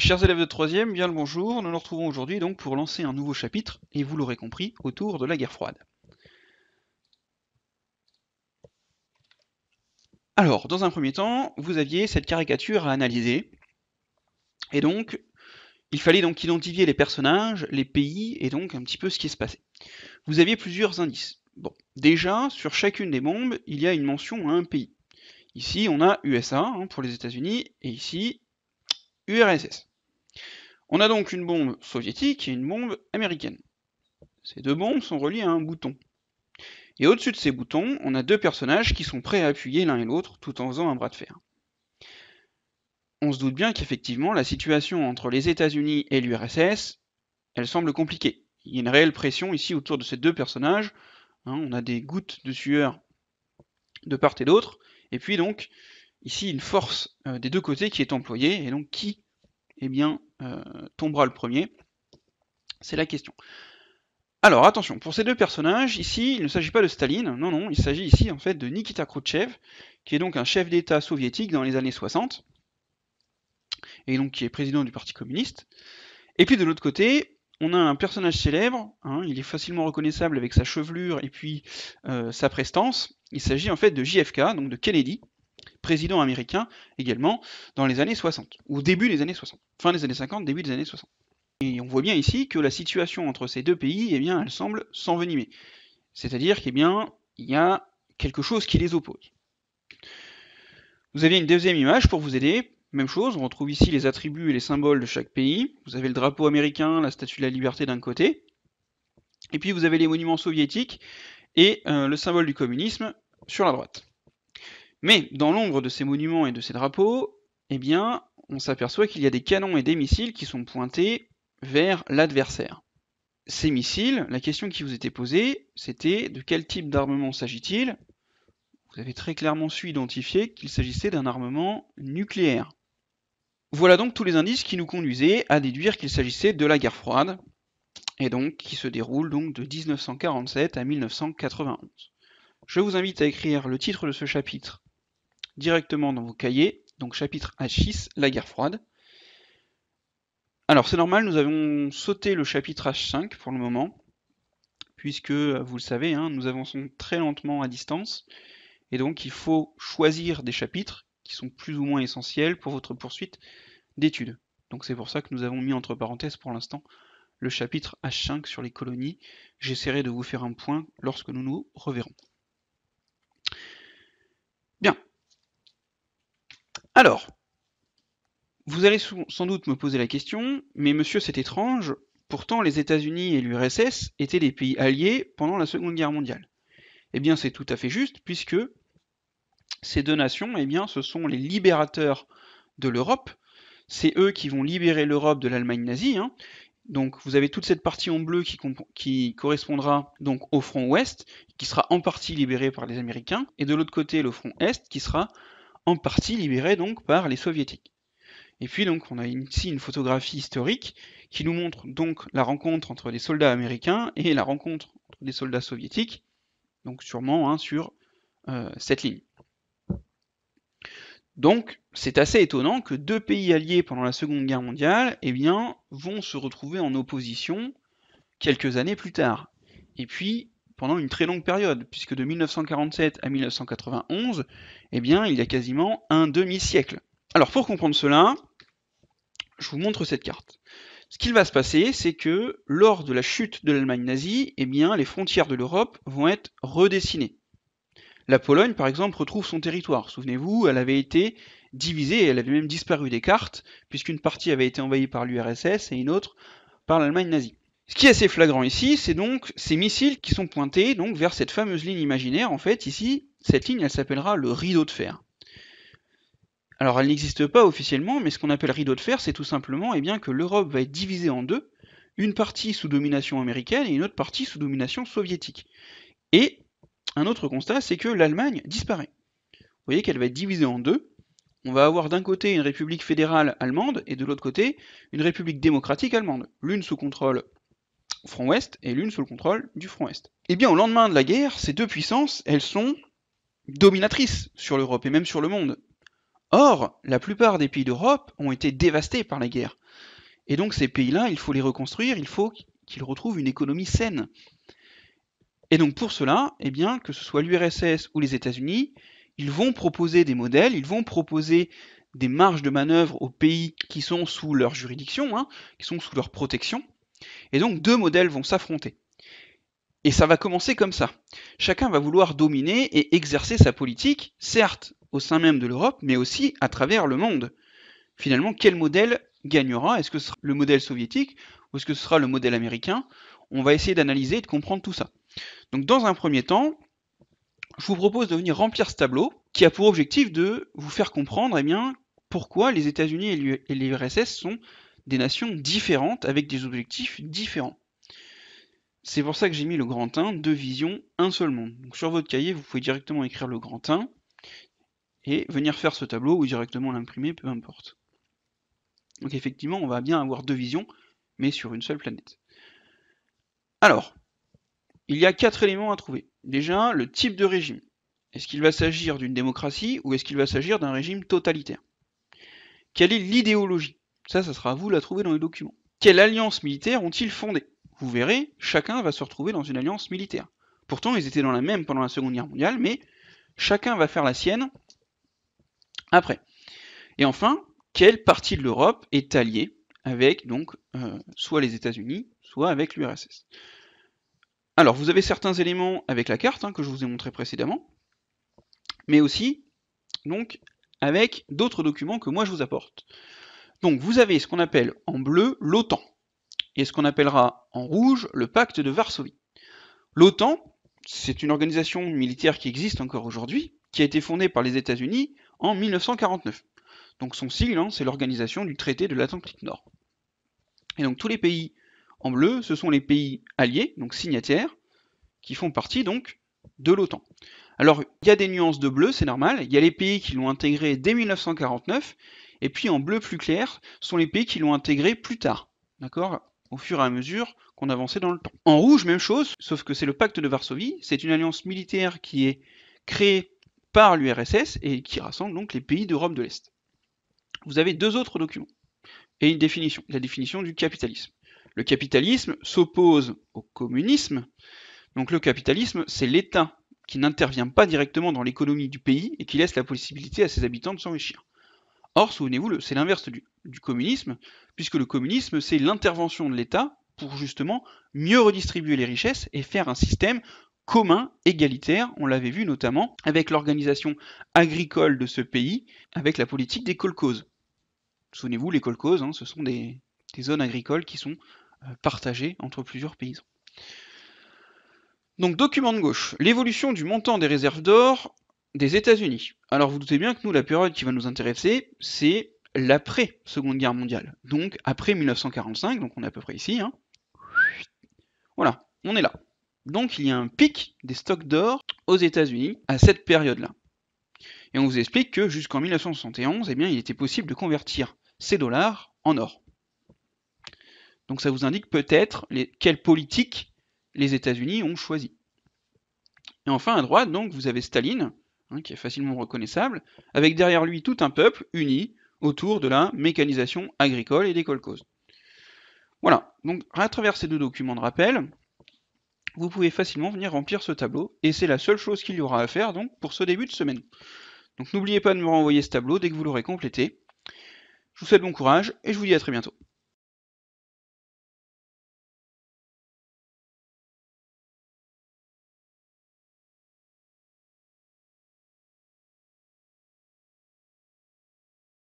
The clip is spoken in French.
Chers élèves de 3 bien le bonjour, nous nous retrouvons aujourd'hui donc pour lancer un nouveau chapitre, et vous l'aurez compris, autour de la guerre froide. Alors, dans un premier temps, vous aviez cette caricature à analyser, et donc, il fallait donc identifier les personnages, les pays, et donc un petit peu ce qui se passait. Vous aviez plusieurs indices. Bon, déjà, sur chacune des bombes, il y a une mention à un pays. Ici, on a USA hein, pour les États-Unis, et ici, URSS. On a donc une bombe soviétique et une bombe américaine. Ces deux bombes sont reliées à un bouton. Et au-dessus de ces boutons, on a deux personnages qui sont prêts à appuyer l'un et l'autre tout en faisant un bras de fer. On se doute bien qu'effectivement, la situation entre les États-Unis et l'URSS, elle semble compliquée. Il y a une réelle pression ici autour de ces deux personnages. Hein, on a des gouttes de sueur de part et d'autre. Et puis donc, ici, une force euh, des deux côtés qui est employée. Et donc, qui Eh bien, euh, tombera le premier C'est la question. Alors attention, pour ces deux personnages, ici, il ne s'agit pas de Staline, non, non, il s'agit ici en fait de Nikita Khrouchtchev, qui est donc un chef d'État soviétique dans les années 60, et donc qui est président du Parti communiste. Et puis de l'autre côté, on a un personnage célèbre, hein, il est facilement reconnaissable avec sa chevelure et puis euh, sa prestance, il s'agit en fait de JFK, donc de Kennedy, président américain également dans les années 60, ou début des années 60, fin des années 50, début des années 60. Et on voit bien ici que la situation entre ces deux pays, eh bien, elle semble s'envenimer. C'est-à-dire qu'il eh y a quelque chose qui les oppose. Vous avez une deuxième image pour vous aider. Même chose, on retrouve ici les attributs et les symboles de chaque pays. Vous avez le drapeau américain, la statue de la liberté d'un côté. Et puis vous avez les monuments soviétiques et euh, le symbole du communisme sur la droite. Mais dans l'ombre de ces monuments et de ces drapeaux, eh bien, on s'aperçoit qu'il y a des canons et des missiles qui sont pointés vers l'adversaire. Ces missiles, la question qui vous était posée, c'était de quel type d'armement s'agit-il Vous avez très clairement su identifier qu'il s'agissait d'un armement nucléaire. Voilà donc tous les indices qui nous conduisaient à déduire qu'il s'agissait de la guerre froide, et donc qui se déroule donc de 1947 à 1991. Je vous invite à écrire le titre de ce chapitre directement dans vos cahiers, donc chapitre H6, la guerre froide. Alors c'est normal, nous avons sauté le chapitre H5 pour le moment, puisque, vous le savez, hein, nous avançons très lentement à distance, et donc il faut choisir des chapitres qui sont plus ou moins essentiels pour votre poursuite d'études. Donc c'est pour ça que nous avons mis entre parenthèses pour l'instant le chapitre H5 sur les colonies. J'essaierai de vous faire un point lorsque nous nous reverrons. Bien, alors, vous allez sans doute me poser la question, mais monsieur, c'est étrange, pourtant les États-Unis et l'URSS étaient des pays alliés pendant la Seconde Guerre mondiale. Eh bien, c'est tout à fait juste, puisque ces deux nations, eh bien, ce sont les libérateurs de l'Europe. C'est eux qui vont libérer l'Europe de l'Allemagne nazie. Hein. Donc, vous avez toute cette partie en bleu qui, qui, correspondra donc au front ouest, qui sera en partie libéré par les Américains, et de l'autre côté, le front est, qui sera en partie libérée donc par les soviétiques. Et puis donc on a ici une photographie historique qui nous montre donc la rencontre entre les soldats américains et la rencontre entre les soldats soviétiques, donc sûrement hein, sur euh, cette ligne. Donc c'est assez étonnant que deux pays alliés pendant la Seconde Guerre mondiale eh bien, vont se retrouver en opposition quelques années plus tard. Et puis pendant une très longue période, puisque de 1947 à 1991, eh bien, il y a quasiment un demi-siècle. Alors pour comprendre cela, je vous montre cette carte. Ce qu'il va se passer, c'est que lors de la chute de l'Allemagne nazie, eh bien, les frontières de l'Europe vont être redessinées. La Pologne, par exemple, retrouve son territoire. Souvenez-vous, elle avait été divisée, elle avait même disparu des cartes, puisqu'une partie avait été envahie par l'URSS et une autre par l'Allemagne nazie. Ce qui est assez flagrant ici, c'est donc ces missiles qui sont pointés donc vers cette fameuse ligne imaginaire. En fait, ici, cette ligne, elle s'appellera le rideau de fer. Alors, elle n'existe pas officiellement, mais ce qu'on appelle rideau de fer, c'est tout simplement et eh bien, que l'Europe va être divisée en deux, une partie sous domination américaine et une autre partie sous domination soviétique. Et un autre constat, c'est que l'Allemagne disparaît. Vous voyez qu'elle va être divisée en deux. On va avoir d'un côté une république fédérale allemande et de l'autre côté une république démocratique allemande, l'une sous contrôle front ouest et l'une sous le contrôle du front Ouest. Eh bien, au lendemain de la guerre, ces deux puissances, elles sont dominatrices sur l'Europe et même sur le monde. Or, la plupart des pays d'Europe ont été dévastés par la guerre. Et donc ces pays-là, il faut les reconstruire, il faut qu'ils retrouvent une économie saine. Et donc pour cela, eh bien, que ce soit l'URSS ou les États-Unis, ils vont proposer des modèles, ils vont proposer des marges de manœuvre aux pays qui sont sous leur juridiction, hein, qui sont sous leur protection, et donc deux modèles vont s'affronter. Et ça va commencer comme ça. Chacun va vouloir dominer et exercer sa politique, certes au sein même de l'Europe, mais aussi à travers le monde. Finalement, quel modèle gagnera Est-ce que ce sera le modèle soviétique ou est-ce que ce sera le modèle américain On va essayer d'analyser et de comprendre tout ça. Donc dans un premier temps, je vous propose de venir remplir ce tableau qui a pour objectif de vous faire comprendre eh bien, pourquoi les États-Unis et les RSS sont des nations différentes avec des objectifs différents. C'est pour ça que j'ai mis le grand 1, deux visions, un seul monde. Donc sur votre cahier, vous pouvez directement écrire le grand 1 et venir faire ce tableau ou directement l'imprimer, peu importe. Donc effectivement, on va bien avoir deux visions, mais sur une seule planète. Alors, il y a quatre éléments à trouver. Déjà, le type de régime. Est-ce qu'il va s'agir d'une démocratie ou est-ce qu'il va s'agir d'un régime totalitaire Quelle est l'idéologie ça, ça sera à vous de la trouver dans les documents. Quelle alliance militaire ont-ils fondée Vous verrez, chacun va se retrouver dans une alliance militaire. Pourtant, ils étaient dans la même pendant la Seconde Guerre mondiale, mais chacun va faire la sienne après. Et enfin, quelle partie de l'Europe est alliée avec donc euh, soit les États-Unis, soit avec l'URSS Alors, vous avez certains éléments avec la carte hein, que je vous ai montré précédemment, mais aussi donc avec d'autres documents que moi je vous apporte. Donc vous avez ce qu'on appelle en bleu l'OTAN et ce qu'on appellera en rouge le pacte de Varsovie. L'OTAN, c'est une organisation militaire qui existe encore aujourd'hui, qui a été fondée par les États-Unis en 1949. Donc son sigle, hein, c'est l'organisation du traité de l'Atlantique Nord. Et donc tous les pays en bleu, ce sont les pays alliés, donc signataires, qui font partie donc de l'OTAN. Alors il y a des nuances de bleu, c'est normal, il y a les pays qui l'ont intégré dès 1949, et puis en bleu plus clair sont les pays qui l'ont intégré plus tard, d'accord Au fur et à mesure qu'on avançait dans le temps. En rouge, même chose, sauf que c'est le pacte de Varsovie, c'est une alliance militaire qui est créée par l'URSS et qui rassemble donc les pays d'Europe de l'Est. Vous avez deux autres documents et une définition, la définition du capitalisme. Le capitalisme s'oppose au communisme. Donc le capitalisme, c'est l'État qui n'intervient pas directement dans l'économie du pays et qui laisse la possibilité à ses habitants de s'enrichir. Or, souvenez-vous, c'est l'inverse du, communisme, puisque le communisme, c'est l'intervention de l'État pour justement mieux redistribuer les richesses et faire un système commun, égalitaire, on l'avait vu notamment avec l'organisation agricole de ce pays, avec la politique des kolkhozes. Souvenez-vous, les kolkhozes, hein, ce sont des, des, zones agricoles qui sont euh, partagées entre plusieurs paysans. Donc document de gauche, l'évolution du montant des réserves d'or des États-Unis. Alors vous doutez bien que nous, la période qui va nous intéresser, c'est l'après Seconde Guerre mondiale. Donc après 1945, donc on est à peu près ici. Hein. Voilà, on est là. Donc il y a un pic des stocks d'or aux États-Unis à cette période-là. Et on vous explique que jusqu'en 1971, eh bien, il était possible de convertir ces dollars en or. Donc ça vous indique peut-être quelle politique les États-Unis ont choisi. Et enfin à droite, donc, vous avez Staline, Hein, qui est facilement reconnaissable, avec derrière lui tout un peuple uni autour de la mécanisation agricole et des colcoses. Voilà, donc à travers ces deux documents de rappel, vous pouvez facilement venir remplir ce tableau, et c'est la seule chose qu'il y aura à faire donc pour ce début de semaine. Donc n'oubliez pas de me renvoyer ce tableau dès que vous l'aurez complété. Je vous souhaite bon courage, et je vous dis à très bientôt.